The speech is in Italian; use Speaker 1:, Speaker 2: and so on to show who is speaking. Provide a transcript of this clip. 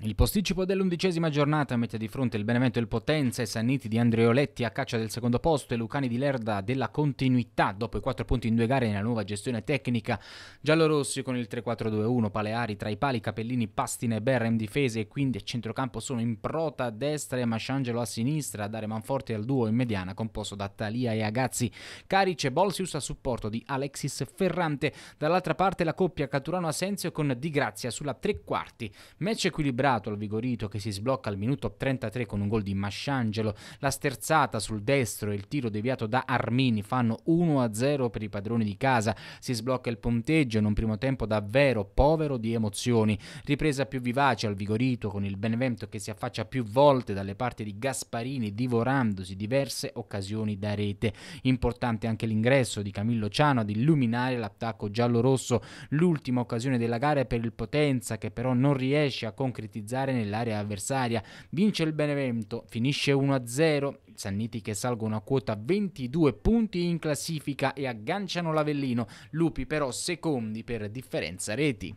Speaker 1: Il posticipo dell'undicesima giornata mette di fronte il Benevento e il Potenza e Sanniti di Andreoletti a caccia del secondo posto e Lucani di Lerda della continuità dopo i quattro punti in due gare nella nuova gestione tecnica. Giallorossi con il 3-4-2-1, Paleari tra i pali, Capellini, Pastina e Berra in difesa e quindi a centrocampo sono in prota a destra e Masciangelo a sinistra, a dare manforte al duo in mediana composto da Talia e Agazzi, Carice e Bolsius a supporto di Alexis Ferrante. Dall'altra parte la coppia caturano asenzio con Di Grazia sulla tre quarti. Match equilibrato recuperato al Vigorito che si sblocca al minuto 33 con un gol di Masciangelo, la sterzata sul destro e il tiro deviato da Armini fanno 1-0 per i padroni di casa, si sblocca il punteggio in un primo tempo davvero povero di emozioni, ripresa più vivace al Vigorito con il Benevento che si affaccia più volte dalle parti di Gasparini divorandosi diverse occasioni da rete, importante anche l'ingresso di Camillo Ciano ad illuminare l'attacco giallo-rosso, l'ultima occasione della gara è per il Potenza che però non riesce a concretizzare concretizzare nell'area avversaria. Vince il Benevento, finisce 1-0, Sanniti che salgono a quota 22 punti in classifica e agganciano l'Avellino, Lupi però secondi per differenza reti.